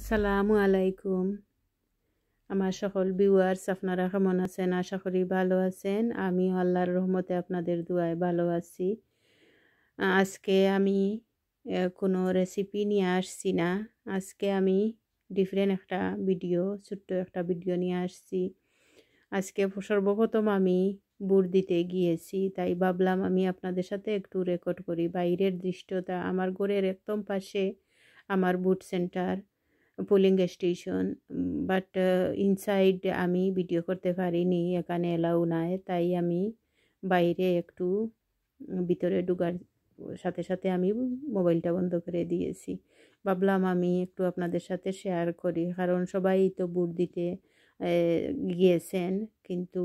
আসসালামু আলাইকুম আমার সকল ভিউয়ার্স আপনারা কেমন আছেন আশা করি ভালো আছেন আমি আল্লাহর রহমতে আপনাদের দুয়ায় ভালো আছি আজকে আমি কোনো রেসিপি নিয়ে আসছি না আজকে আমি ডিফারেন্ট একটা ভিডিও ছোট্ট একটা ভিডিও নিয়ে আসছি আজকে সর্বপ্রথম আমি বুট দিতে গিয়েছি তাই ভাবলাম আমি আপনাদের সাথে একটু রেকর্ড করি বাইরের দৃশ্যটা আমার ঘরের একদম পাশে আমার booth centre polling station but inside আমি ভিডিও করতে পারিনি এখানে এলাও নাই তাই আমি বাইরে একটু ভিতরে ঢুকার সাথে সাথে আমি মোবাইলটা বন্ধ করে দিয়েছি ভাবলাম আমি একটু আপনাদের সাথে শেয়ার করি কারণ সবাই তো বুট দিতে গিয়েছেন কিন্তু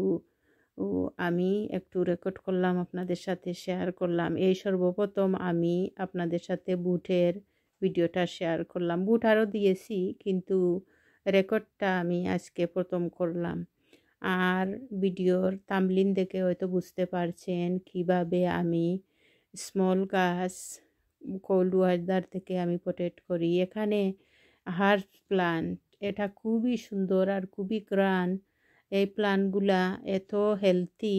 আমি একটু রেকর্ড করলাম আপনাদের সাথে শেয়ার করলাম এই সর্বপ্রথম আমি আপনাদের সাথে বুটের ভিডিওটা শেয়ার করলাম বুট আরও দিয়েছি কিন্তু রেকর্ডটা আমি আজকে প্রথম করলাম আর ভিডিওর তামলিন দেখে হয়তো বুঝতে পারছেন কিভাবে আমি স্মল গাছ কোল্ড ওয়েদার থেকে আমি প্রোটেক্ট করি এখানে হার্স প্লান্ট এটা খুবই সুন্দর আর খুবই গ্রান এই প্লানগুলা এত হেলদি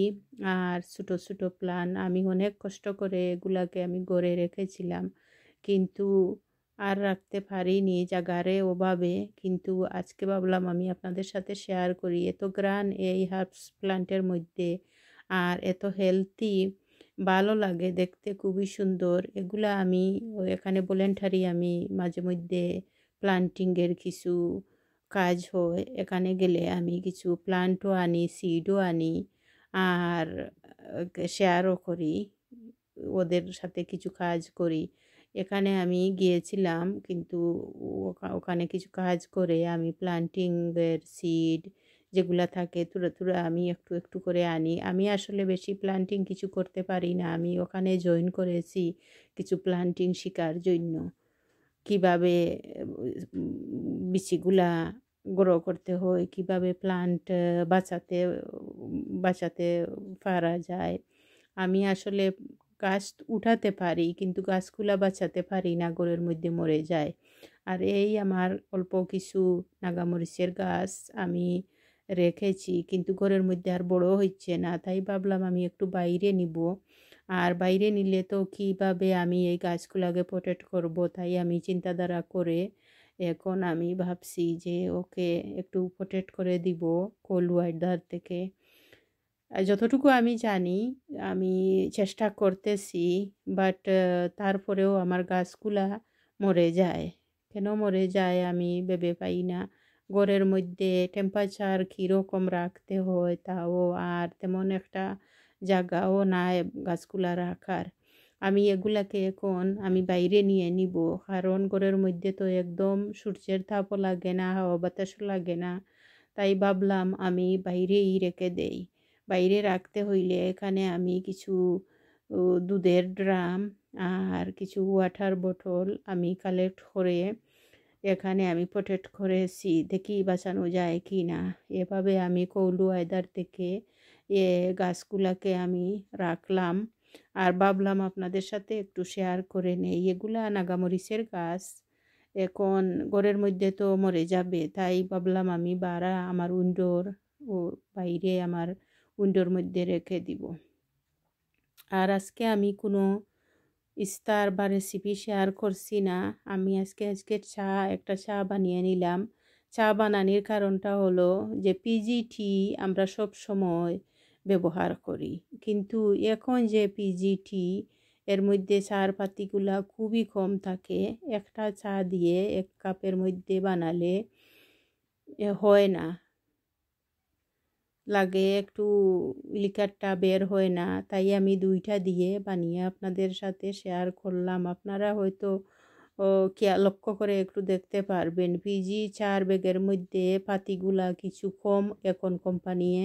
আর ছোটো ছোটো প্লান আমি অনেক কষ্ট করে এগুলাকে আমি গড়ে রেখেছিলাম কিন্তু আর রাখতে পারিনি জাগারে ওভাবে কিন্তু আজকে ভাবলাম আমি আপনাদের সাথে শেয়ার করি এত গ্রান এই হার্বস প্লান্টের মধ্যে আর এত হেলদি ভালো লাগে দেখতে খুবই সুন্দর এগুলা আমি এখানে ভলেন্টারি আমি মাঝে মধ্যে প্লান্টিংয়ের কিছু কাজ হয় এখানে গেলে আমি কিছু প্লান্টও আনি সিডও আনি আর শেয়ারও করি ওদের সাথে কিছু কাজ করি এখানে আমি গিয়েছিলাম কিন্তু ওখানে কিছু কাজ করে আমি প্লান্টিংয়ের সিড যেগুলো থাকে তুলে তুলে আমি একটু একটু করে আনি আমি আসলে বেশি প্লান্টিং কিছু করতে পারি না আমি ওখানে জয়েন করেছি কিছু প্লান্টিং শিকার জন্য কিভাবে বিচিগুলা গ্রো করতে হয় কিভাবে প্লান্ট বাঁচাতে বাঁচাতে পারা যায় আমি আসলে গাছ উঠাতে পারি কিন্তু গাছগুলা বাঁচাতে পারি না গোড়ের মধ্যে মরে যায় আর এই আমার অল্প কিছু নাগামরিচের গাছ আমি রেখেছি কিন্তু ঘরের মধ্যে আর বড় হচ্ছে না তাই ভাবলাম আমি একটু বাইরে নিব আর বাইরে নিলে তো কীভাবে আমি এই গাছগুলাকে প্রোটেক্ট করব তাই আমি চিন্তাধারা করে এখন আমি ভাবছি যে ওকে একটু প্রোটেক্ট করে দিব কোল্ড ধার থেকে যতটুকু আমি জানি আমি চেষ্টা করতেছি বাট তারপরেও আমার গাছগুলা মরে যায় কেন মরে যায় আমি ভেবে পাই না গড়ের মধ্যে টেম্পারেচার কীরকম রাখতে হয় তাও আর তেমন একটা জায়গাও নাই গাছগুলা রাখার আমি এগুলাকে এখন আমি বাইরে নিয়ে নিব কারণ গড়ের মধ্যে তো একদম সূর্যের তাপও লাগে না হাওয়া বাতাসও লাগে না তাই ভাবলাম আমি বাইরেই রেখে দেই বাইরে রাখতে হইলে এখানে আমি কিছু দুধের ড্রাম আর কিছু ওয়াটার বোতল আমি কালেক্ট করে এখানে আমি প্রোটেক্ট করেছি দেখি বাঁচানো যায় কি না এভাবে আমি কৌলু আয়দার থেকে এ গাছগুলাকে আমি রাখলাম আর ভাবলাম আপনাদের সাথে একটু শেয়ার করে নেই এগুলা নাগামরিচের গাছ এখন ঘরের মধ্যে তো মরে যাবে তাই ভাবলাম আমি বাড়া আমার উইন্ডোর ও বাইরে আমার উইন্ডোর মধ্যে রেখে দিব আর আজকে আমি কোনো ইস্তার বা রেসিপি শেয়ার করছি না আমি আজকে আজকে চা একটা চা বানিয়ে নিলাম চা বানানির কারণটা হলো যে পিজিটি আমরা সব সময় ব্যবহার করি কিন্তু এখন যে পিজিটি এর মধ্যে চার পাতিগুলো খুবই কম থাকে একটা চা দিয়ে এক কাপের মধ্যে বানালে হয় না লাগে একটু লিকারটা বের হয় না তাই আমি দুইটা দিয়ে বানিয়ে আপনাদের সাথে শেয়ার করলাম আপনারা হয়তো লক্ষ্য করে একটু দেখতে পারবেন পিজি চার ব্যাগের মধ্যে পাতিগুলা কিছু কম এখন কোম্পানিয়ে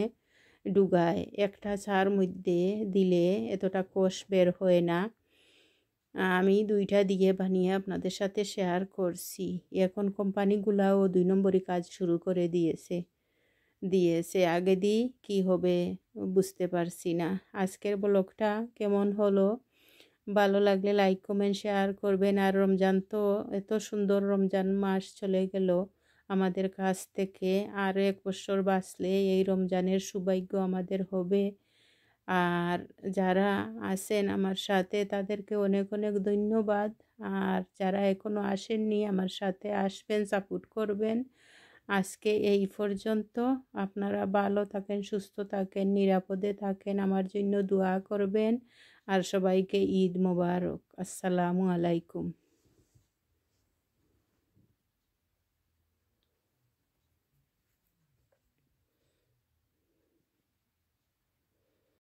ডুগায় একটা চার মধ্যে দিলে এতটা কোষ বের হয় না আমি দুইটা দিয়ে বানিয়ে আপনাদের সাথে শেয়ার করছি এখন কোম্পানিগুলাও দুই নম্বরই কাজ শুরু করে দিয়েছে দিয়ে সে আগে দিয়ে কী হবে বুঝতে পারছি না আজকের ব্লগটা কেমন হলো ভালো লাগলে লাইক কমেন্ট শেয়ার করবেন আর রমজান তো এত সুন্দর রমজান মাস চলে গেল আমাদের কাছ থেকে আর এক বছর বাঁচলে এই রমজানের সৌভাগ্য আমাদের হবে আর যারা আসেন আমার সাথে তাদেরকে অনেক অনেক ধন্যবাদ আর যারা এখনও আসেননি আমার সাথে আসবেন সাপোর্ট করবেন আজকে এই পর্যন্ত আপনারা ভালো থাকেন সুস্থ থাকেন নিরাপদে থাকেন আমার জন্য দোয়া করবেন আর সবাইকে ঈদ মোবারক আসসালামু আলাইকুম